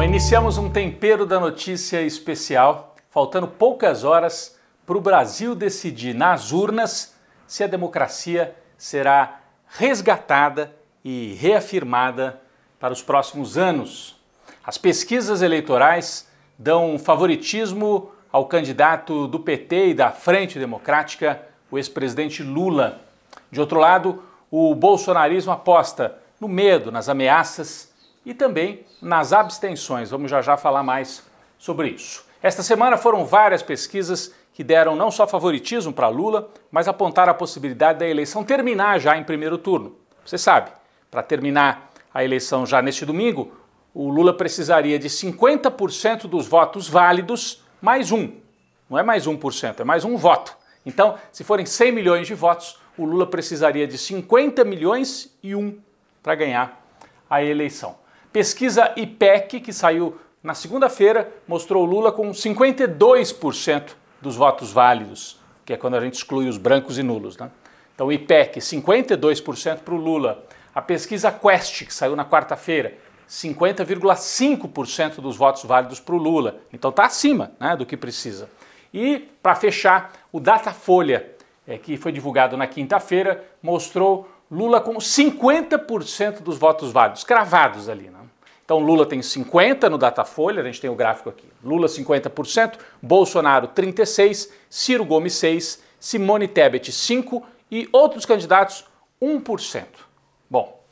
Bom, iniciamos um tempero da notícia especial, faltando poucas horas para o Brasil decidir nas urnas se a democracia será resgatada e reafirmada para os próximos anos. As pesquisas eleitorais dão favoritismo ao candidato do PT e da Frente Democrática, o ex-presidente Lula. De outro lado, o bolsonarismo aposta no medo, nas ameaças e também nas abstenções. Vamos já já falar mais sobre isso. Esta semana foram várias pesquisas que deram não só favoritismo para Lula, mas apontaram a possibilidade da eleição terminar já em primeiro turno. Você sabe, para terminar a eleição já neste domingo, o Lula precisaria de 50% dos votos válidos mais um. Não é mais 1%, é mais um voto. Então, se forem 100 milhões de votos, o Lula precisaria de 50 milhões e um para ganhar a eleição. Pesquisa IPEC, que saiu na segunda-feira, mostrou Lula com 52% dos votos válidos, que é quando a gente exclui os brancos e nulos. Né? Então, IPEC, 52% para o Lula. A pesquisa Quest, que saiu na quarta-feira, 50,5% dos votos válidos para o Lula. Então está acima né, do que precisa. E, para fechar, o Datafolha, é, que foi divulgado na quinta-feira, mostrou Lula com 50% dos votos válidos, cravados ali. Né? Então Lula tem 50% no Datafolha, a gente tem o gráfico aqui. Lula 50%, Bolsonaro 36%, Ciro Gomes 6%, Simone Tebet 5% e outros candidatos 1%. Bom,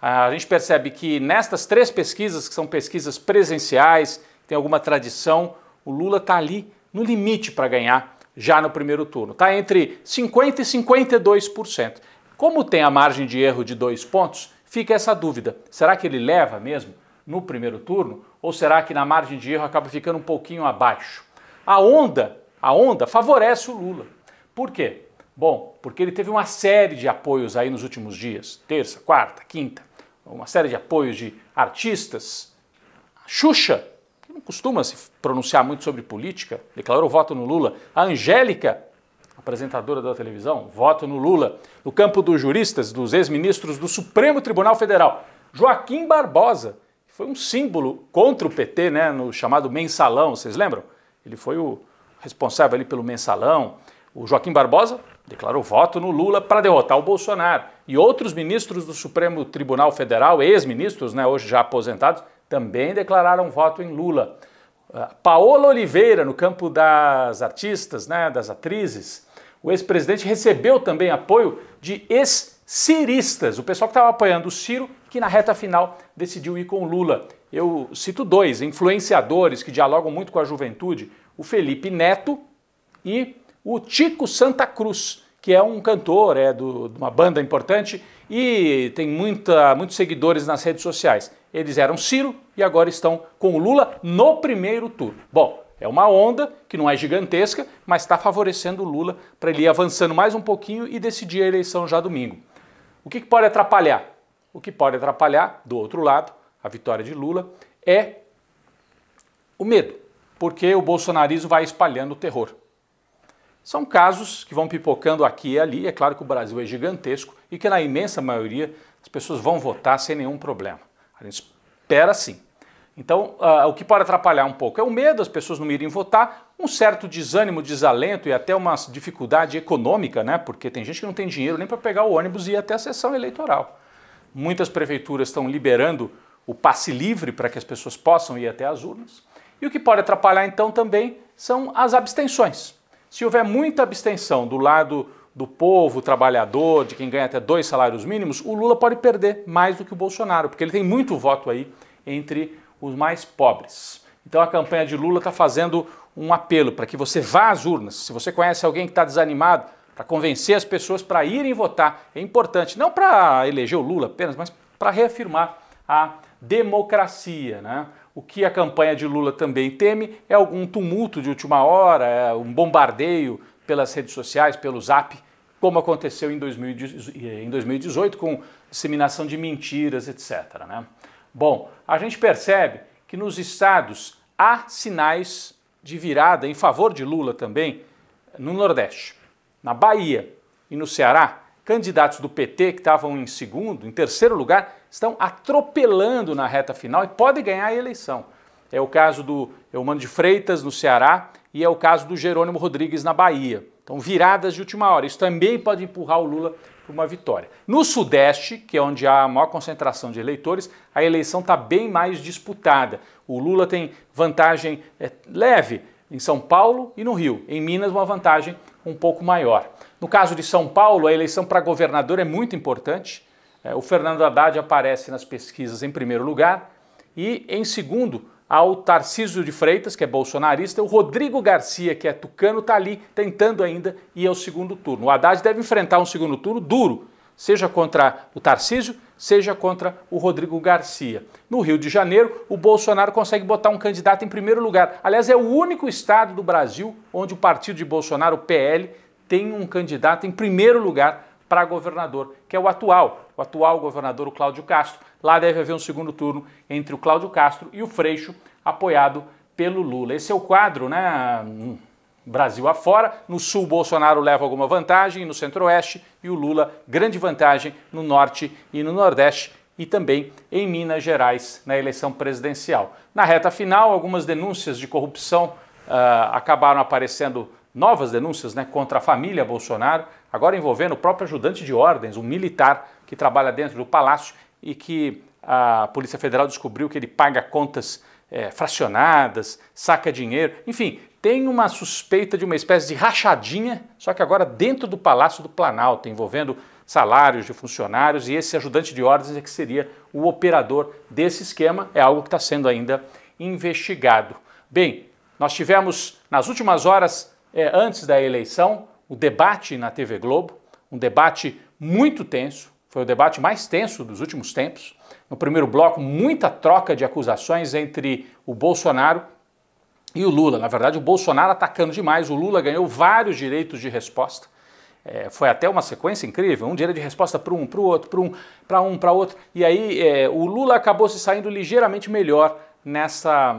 a gente percebe que nestas três pesquisas, que são pesquisas presenciais, tem alguma tradição, o Lula está ali no limite para ganhar já no primeiro turno. Está entre 50% e 52%. Como tem a margem de erro de dois pontos, fica essa dúvida: será que ele leva mesmo no primeiro turno ou será que na margem de erro acaba ficando um pouquinho abaixo? A onda, a onda favorece o Lula. Por quê? Bom, porque ele teve uma série de apoios aí nos últimos dias, terça, quarta, quinta, uma série de apoios de artistas. A Xuxa, que não costuma se pronunciar muito sobre política, declarou voto no Lula. A Angélica, apresentadora da televisão, voto no Lula. No campo dos juristas, dos ex-ministros do Supremo Tribunal Federal, Joaquim Barbosa, que foi um símbolo contra o PT, né, no chamado mensalão, vocês lembram? Ele foi o responsável ali pelo mensalão. O Joaquim Barbosa declarou voto no Lula para derrotar o Bolsonaro. E outros ministros do Supremo Tribunal Federal, ex-ministros, né, hoje já aposentados, também declararam voto em Lula. Ah, Paola Oliveira, no campo das artistas, né, das atrizes, o ex-presidente recebeu também apoio de ex-ciristas, o pessoal que estava apoiando o Ciro, que na reta final decidiu ir com o Lula. Eu cito dois influenciadores que dialogam muito com a juventude: o Felipe Neto e o Tico Santa Cruz, que é um cantor, é do, de uma banda importante e tem muita, muitos seguidores nas redes sociais. Eles eram Ciro e agora estão com o Lula no primeiro turno. Bom, é uma onda que não é gigantesca, mas está favorecendo o Lula para ele ir avançando mais um pouquinho e decidir a eleição já domingo. O que pode atrapalhar? O que pode atrapalhar, do outro lado, a vitória de Lula, é o medo, porque o bolsonarismo vai espalhando o terror. São casos que vão pipocando aqui e ali. É claro que o Brasil é gigantesco e que, na imensa maioria, as pessoas vão votar sem nenhum problema. A gente espera sim. Então, uh, o que pode atrapalhar um pouco é o medo, as pessoas não irem votar, um certo desânimo, desalento e até uma dificuldade econômica, né? Porque tem gente que não tem dinheiro nem para pegar o ônibus e ir até a sessão eleitoral. Muitas prefeituras estão liberando o passe livre para que as pessoas possam ir até as urnas. E o que pode atrapalhar então também são as abstenções. Se houver muita abstenção do lado do povo trabalhador, de quem ganha até dois salários mínimos, o Lula pode perder mais do que o Bolsonaro, porque ele tem muito voto aí entre os mais pobres. Então a campanha de Lula está fazendo um apelo para que você vá às urnas. Se você conhece alguém que está desanimado, para convencer as pessoas para irem votar. É importante, não para eleger o Lula apenas, mas para reafirmar a democracia. Né? O que a campanha de Lula também teme é algum tumulto de última hora, é um bombardeio pelas redes sociais, pelo zap, como aconteceu em 2018, eh, com disseminação de mentiras, etc. Né? Bom, a gente percebe que nos estados há sinais de virada em favor de Lula também no Nordeste. Na Bahia e no Ceará, candidatos do PT que estavam em segundo, em terceiro lugar, estão atropelando na reta final e podem ganhar a eleição. É o caso do Eumano de Freitas no Ceará e é o caso do Jerônimo Rodrigues na Bahia. Então, viradas de última hora. Isso também pode empurrar o Lula para uma vitória. No Sudeste, que é onde há a maior concentração de eleitores, a eleição está bem mais disputada. O Lula tem vantagem é, leve em São Paulo e no Rio. Em Minas, uma vantagem um pouco maior. No caso de São Paulo, a eleição para governador é muito importante. É, o Fernando Haddad aparece nas pesquisas em primeiro lugar e, em segundo, ao Tarcísio de Freitas, que é bolsonarista, o Rodrigo Garcia, que é tucano, está ali tentando ainda ir ao segundo turno. O Haddad deve enfrentar um segundo turno duro, seja contra o Tarcísio, seja contra o Rodrigo Garcia. No Rio de Janeiro, o Bolsonaro consegue botar um candidato em primeiro lugar. Aliás, é o único estado do Brasil onde o partido de Bolsonaro, o PL, tem um candidato em primeiro lugar para governador, que é o atual, o atual governador, o Cláudio Castro. Lá deve haver um segundo turno entre o Cláudio Castro e o Freixo, apoiado pelo Lula. Esse é o quadro, né? Hum, Brasil afora. No sul, Bolsonaro leva alguma vantagem, no centro-oeste, e o Lula, grande vantagem no norte e no nordeste, e também em Minas Gerais, na eleição presidencial. Na reta final, algumas denúncias de corrupção uh, acabaram aparecendo, novas denúncias né, contra a família Bolsonaro, agora envolvendo o próprio ajudante de ordens, um militar que trabalha dentro do palácio e que a Polícia Federal descobriu que ele paga contas é, fracionadas, saca dinheiro, enfim, tem uma suspeita de uma espécie de rachadinha, só que agora dentro do Palácio do Planalto, envolvendo salários de funcionários e esse ajudante de ordens é que seria o operador desse esquema, é algo que está sendo ainda investigado. Bem, nós tivemos nas últimas horas, é, antes da eleição, o debate na TV Globo, um debate muito tenso, foi o debate mais tenso dos últimos tempos. No primeiro bloco, muita troca de acusações entre o Bolsonaro e o Lula. Na verdade, o Bolsonaro atacando demais, o Lula ganhou vários direitos de resposta. É, foi até uma sequência incrível, um direito de resposta para um, para o outro, para um, para um, para outro. E aí é, o Lula acabou se saindo ligeiramente melhor nessa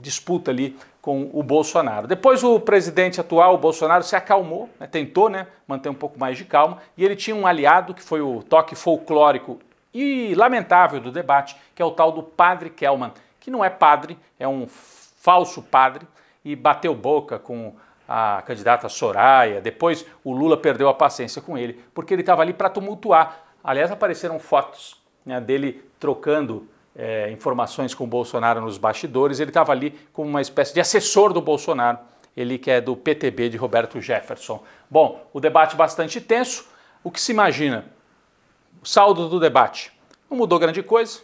disputa ali com o Bolsonaro. Depois o presidente atual, o Bolsonaro, se acalmou, né, tentou né, manter um pouco mais de calma, e ele tinha um aliado que foi o toque folclórico e lamentável do debate, que é o tal do padre Kelman, que não é padre, é um falso padre, e bateu boca com a candidata Soraya. Depois o Lula perdeu a paciência com ele, porque ele estava ali para tumultuar. Aliás, apareceram fotos né, dele trocando é, informações com o Bolsonaro nos bastidores, ele estava ali como uma espécie de assessor do Bolsonaro, ele que é do PTB de Roberto Jefferson. Bom, o debate bastante tenso, o que se imagina? O saldo do debate não mudou grande coisa,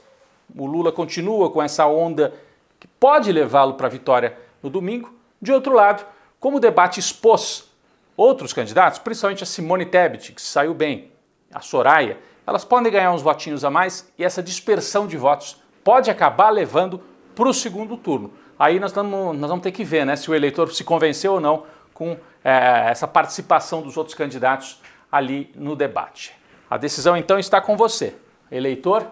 o Lula continua com essa onda que pode levá-lo para a vitória no domingo. De outro lado, como o debate expôs outros candidatos, principalmente a Simone Tebet, que saiu bem, a Soraya, elas podem ganhar uns votinhos a mais e essa dispersão de votos pode acabar levando para o segundo turno. Aí nós vamos, nós vamos ter que ver né, se o eleitor se convenceu ou não com é, essa participação dos outros candidatos ali no debate. A decisão então está com você. Eleitor,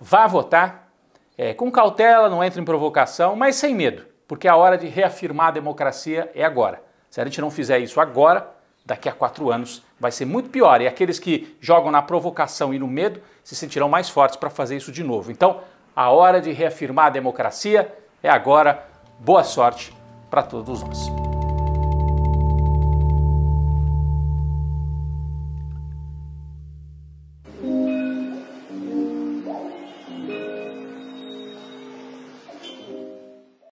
vá votar é, com cautela, não entre em provocação, mas sem medo, porque a hora de reafirmar a democracia é agora. Se a gente não fizer isso agora, daqui a quatro anos vai ser muito pior. E aqueles que jogam na provocação e no medo se sentirão mais fortes para fazer isso de novo. Então, a hora de reafirmar a democracia é agora. Boa sorte para todos nós.